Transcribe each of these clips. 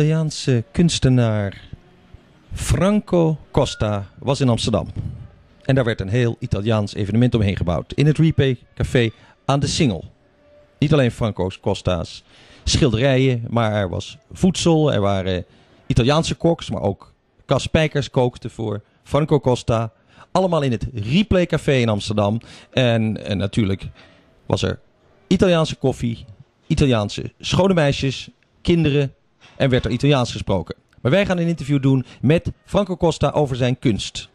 Italiaanse kunstenaar Franco Costa was in Amsterdam. En daar werd een heel Italiaans evenement omheen gebouwd. In het Replay Café aan de Singel. Niet alleen Franco Costa's schilderijen, maar er was voedsel. Er waren Italiaanse koks, maar ook Cas kookte voor Franco Costa. Allemaal in het Replay Café in Amsterdam. En, en natuurlijk was er Italiaanse koffie, Italiaanse schone meisjes, kinderen, en werd er Italiaans gesproken. Maar wij gaan een interview doen met Franco Costa over zijn kunst.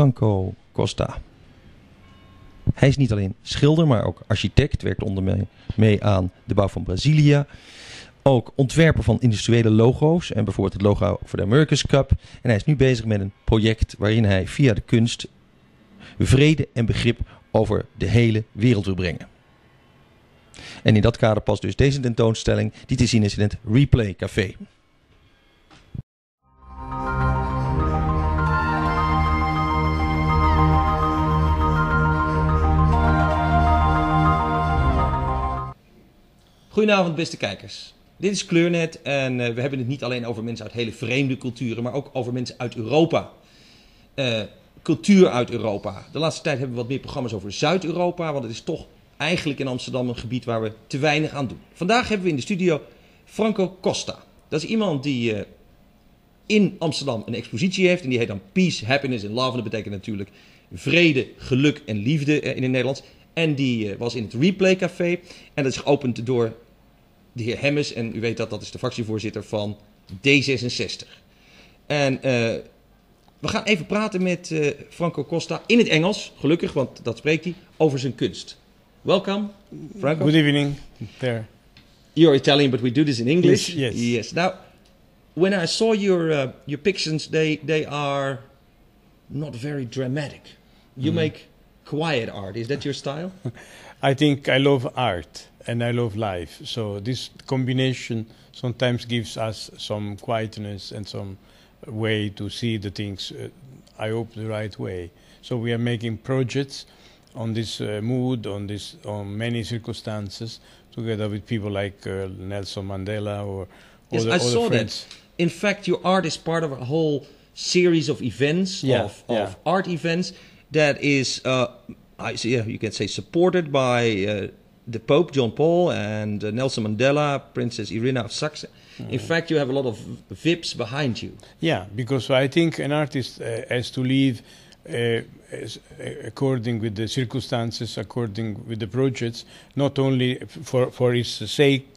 Franco Costa. Hij is niet alleen schilder, maar ook architect. Werkt onder mee, mee aan de bouw van Brazilia. Ook ontwerper van industriële logo's. En bijvoorbeeld het logo voor de America's Cup. En hij is nu bezig met een project waarin hij via de kunst vrede en begrip over de hele wereld wil brengen. En in dat kader past dus deze tentoonstelling die te zien is in het Replay Café. Goedenavond, beste kijkers. Dit is Kleurnet en eh, we hebben het niet alleen over mensen uit hele vreemde culturen, maar ook over mensen uit Europa. Eh, cultuur uit Europa. De laatste tijd hebben we wat meer programma's over Zuid-Europa, want het is toch eigenlijk in Amsterdam een gebied waar we te weinig aan doen. Vandaag hebben we in de studio Franco Costa. Dat is iemand die eh, in Amsterdam een expositie heeft en die heet dan Peace, Happiness and Love. En dat betekent natuurlijk vrede, geluk en liefde in het Nederlands. En die was in het Replay Café. En dat is geopend door de heer Hemmes. En u weet dat, dat is de fractievoorzitter van D66. En eh, we gaan even praten met eh, Franco Costa in het Engels, gelukkig, want dat spreekt hij, over zijn kunst. Welcome, Franco. Good evening there. are Italian, but we do this in English. Yes. Yes. Now, when I saw your uh, your pictures, they they are not very dramatic. You mm-hmm. make quiet art. Is that your style? I think I love art. and I love life. So this combination sometimes gives us some quietness and some way to see the things. Uh, I hope the right way. So we are making projects on this uh, mood, on this, on many circumstances, together with people like uh, Nelson Mandela or. Yes, other, I saw friends. that. In fact, your art is part of a whole series of events yeah, of, yeah. of art events that is. Uh, I see, yeah, you can say supported by uh, the Pope John Paul and uh, Nelson Mandela, Princess Irina of Saxe. In mm. fact, you have a lot of VIPs behind you. Yeah, because I think an artist uh, has to live uh, uh according with the circumstances, according with the projects, not only for, for his sake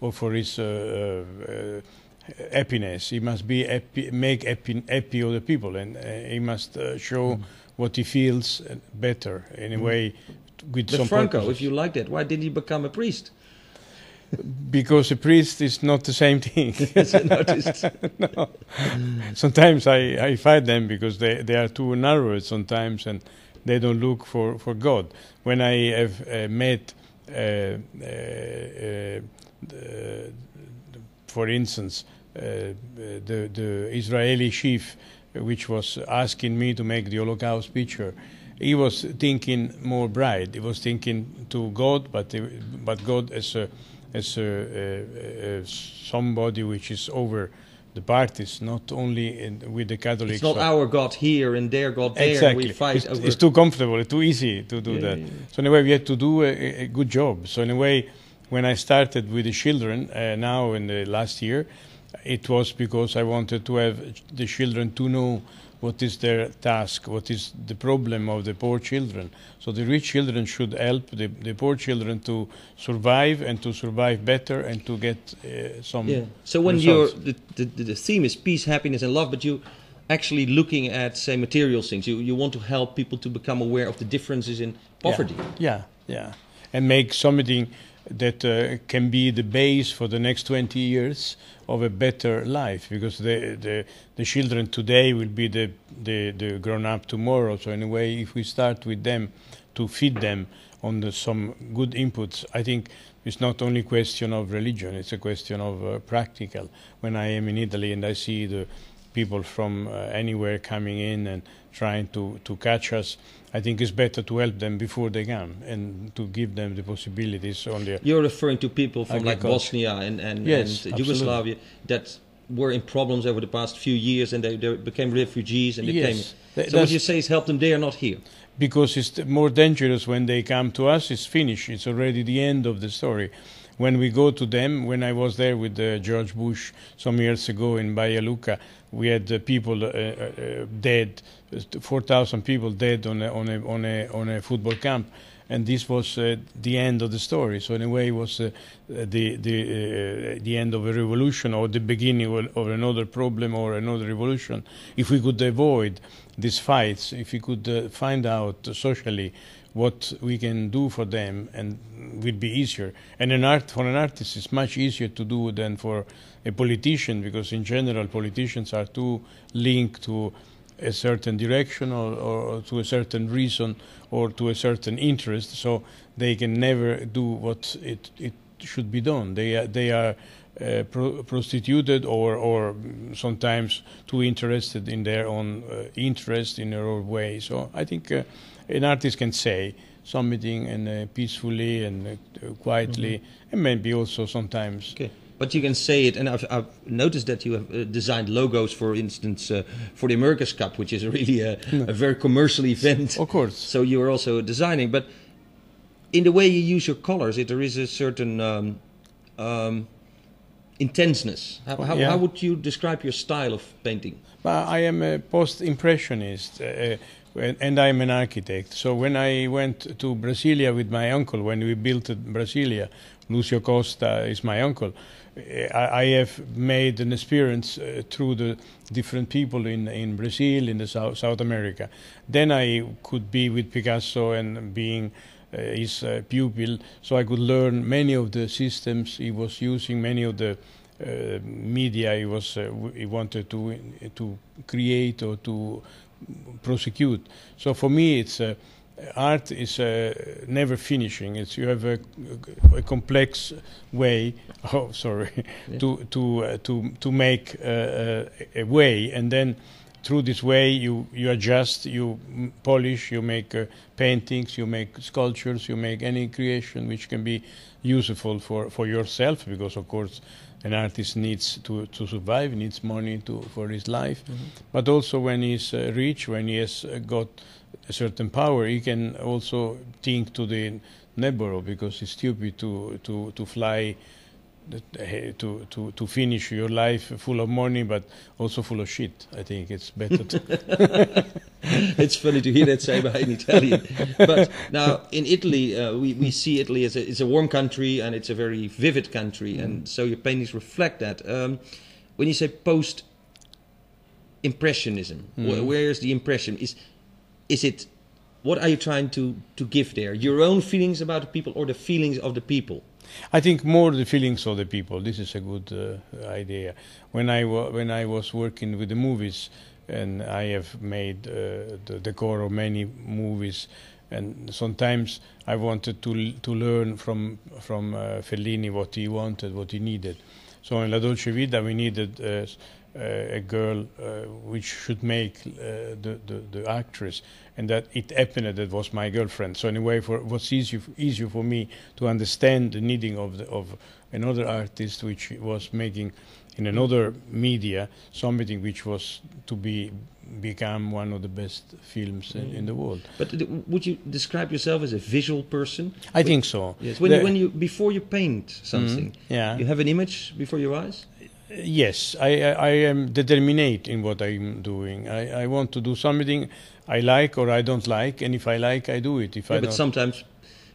or for his uh, uh happiness. He must be happy, make happy, happy other people, and he must show. Mm. What he feels better in a mm. way with but some Franco, purposes. if you like that, why didn't he become a priest? because a priest is not the same thing. no. Sometimes I, I fight them because they, they are too narrow sometimes and they don't look for, for God. When I have uh, met, uh, uh, uh for instance, uh, the, the Israeli chief, uh, which was asking me to make the Holocaust picture, he was thinking more bright. He was thinking to God, but but God as a as a, somebody which is over the parties, not only in, with the Catholics. It's not our God here and their God there. Exactly. We fight it's, it's too comfortable, too easy to do yeah, that. Yeah, yeah. So anyway, we had to do a, a, good job. So in a way, when I started with the children uh, now in the last year, it was because I wanted to have the children to know what is their task, what is the problem of the poor children. So the rich children should help the, the poor children to survive and to survive better and to get uh, some. Yeah. So when you're the, the, the theme is peace, happiness, and love, but you actually looking at say material things. You you want to help people to become aware of the differences in poverty. Yeah. Yeah. yeah. And make something that uh, can be the base for the next 20 years of a better life because the, the, the children today will be the, the, the grown up tomorrow. So, in a way, if we start with them to feed them on the, some good inputs, I think it's not only a question of religion, it's a question of uh, practical. When I am in Italy and I see the people from uh, anywhere coming in and trying to, to catch us. I think it's better to help them before they come and to give them the possibilities on their. You're referring to people from like Bosnia and, and, yes, and Yugoslavia that were in problems over the past few years and they, they became refugees and they yes, came. So what you say is help them there, not here. Because it's more dangerous when they come to us. It's finished. It's already the end of the story when we go to them, when I was there with uh, George Bush some years ago in Baia Luca, we had uh, people uh, uh dead, 4,000 people dead on a, on, a, on, a, on a football camp. And this was uh, the end of the story. So in a way, it was uh, the the the end of a revolution or the beginning of another problem or another revolution. If we could avoid these fights, if we could find out socially what we can do for them and will be easier and an art for an artist it's much easier to do than for a politician because in general politicians are too linked to a certain direction or, or to a certain reason or to a certain interest so they can never do what it, it should be done they are, they are uh, pro- prostituted or, or sometimes too interested in their own uh, interest in their own way so i think uh, an artist can say something and uh, peacefully and uh, quietly, mm-hmm. and maybe also sometimes. Okay. But you can say it, and I've, I've noticed that you have uh, designed logos, for instance, uh, for the America's Cup, which is really a, a very commercial event. Of course. So you are also designing, but in the way you use your colors, it, there is a certain um, um, intenseness. How, how, yeah. how, would you describe your style of painting? I am a post impressionist. Uh, uh and, I'm an architect. So when I went to Brasilia with my uncle, when we built Brasilia, Lucio Costa is my uncle. Eh, I, have made an experience uh, through the different people in, in Brazil, in the South, South America. Then I could be with Picasso and being uh, his uh, pupil, so I could learn many of the systems he was using, many of the media he was he wanted to to create or to prosecute. So for me, it's uh, art is uh, never finishing. It's you have a, a complex way. Oh, sorry, yeah. to to uh, to to make uh, uh, a way, and then through this way you you adjust, you polish, you make uh, paintings, you make sculptures, you make any creation which can be useful for for yourself because of course an artist needs to, to survive, needs money to, for his life, mm-hmm. but also when he's uh, rich, when he has uh, got a certain power, he can also think to the neighbor because it's stupid to, to, to fly uh, to, to, to finish your life full of money but also full of shit. I think it's better. it's funny to hear that say by an Italian. But now in Italy, uh, we, we see Italy as a, it's a warm country and it's a very vivid country, mm. and so your paintings reflect that. Um, when you say post impressionism, mm. wh where is the impression? Is is it what are you trying to, to give there? Your own feelings about the people or the feelings of the people? I think more the feelings of the people. This is a good uh, idea. When I, when I was working with the movies, and I have made uh, the decor of many movies, and sometimes I wanted to, to learn from, from uh, Fellini what he wanted, what he needed. So in La Dolce Vita, we needed uh, a girl, uh, which should make uh, the, the, the actress, and that it happened that it was my girlfriend. So anyway, for it was easier easier for me to understand the needing of the, of another artist, which was making in another media something which was to be become one of the best films mm. in, in, the world. But th- would you describe yourself as a visual person? I when, think so. Yes. When, the, when you before you paint something, mm, yeah. you have an image before your eyes. Yes, I, I, I, am determined in what I'm doing. I, I want to do something I like or I don't like, and if I like, I do it. If yeah, I but sometimes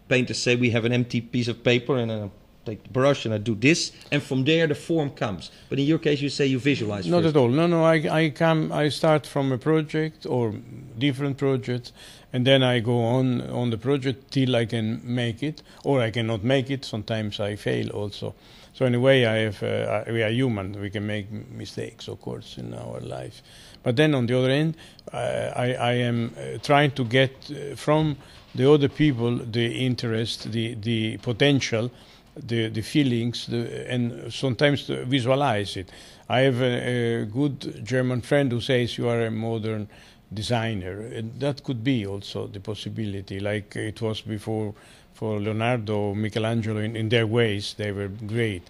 painters say we have an empty piece of paper and a take the brush and I do this, and from there the form comes. But in your case, you say you visualize. Not first. at all. No, no. I, I come. I start from a project or different projects, and then I go on on the project till I can make it, or I cannot make it. Sometimes I fail also. So anyway, I have. Uh, we are human. We can make mistakes, of course, in our life. But then on the other end, uh, I, I am uh, trying to get uh, from the other people the interest, the the potential the, the feelings the, and sometimes to visualize it. I have a, a, good German friend who says you are a modern designer, and that could be also the possibility, like it was before for Leonardo, Michelangelo. In, in their ways, they were great.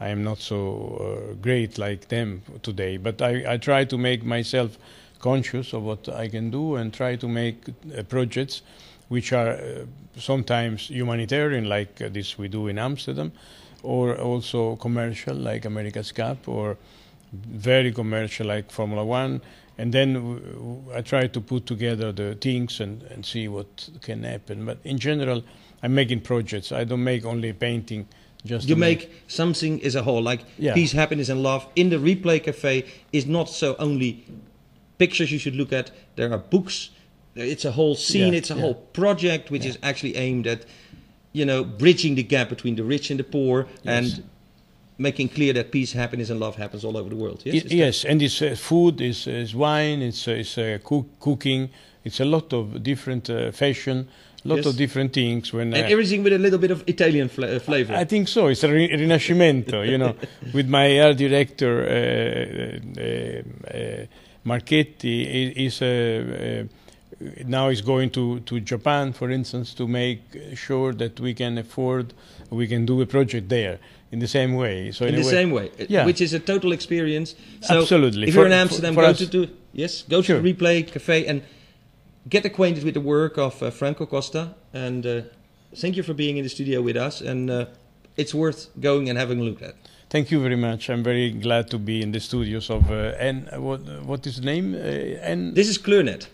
I am not so uh, great like them today, but I, I try to make myself conscious of what I can do and try to make uh, projects which are uh, sometimes humanitarian, like uh, this we do in Amsterdam, or also commercial, like America's Cup, or very commercial, like Formula One. And then I try to put together the things and, and see what can happen. But in general, I'm making projects. I don't make only painting. Just you make, make, something as a whole, like yeah. peace, happiness, and love. In the Replay Cafe is not so only pictures you should look at. There are books uh, it's a whole scene, yeah, it's a yeah. whole project which yeah. is actually aimed at, you know, bridging the gap between the rich and the poor yes. and making clear that peace, happiness, and love happens all over the world. Yes, it, yes, and it's uh, food, it's, uh, it's, wine, it's, uh, it's uh, cook, cooking, it's a lot of different uh, fashion. A lot yes. of different things when and everything with a little bit of Italian flavor. I think so. It's a re rinascimento, you know. With my art director Marchetti, is a now he's going to, to Japan, for instance, to make sure that we can afford, we can do a project there in the same way. So in, in the way, same way, uh, yeah. which is a total experience. So Absolutely. If you're in Amsterdam, for, for go us, to do, yes, go sure. to Replay Cafe and get acquainted with the work of uh, Franco Costa. And uh, thank you for being in the studio with us. And uh, it's worth going and having a look at. Thank you very much. I'm very glad to be in the studios of uh, N. What, what is the name? Uh, N. This is Clunet.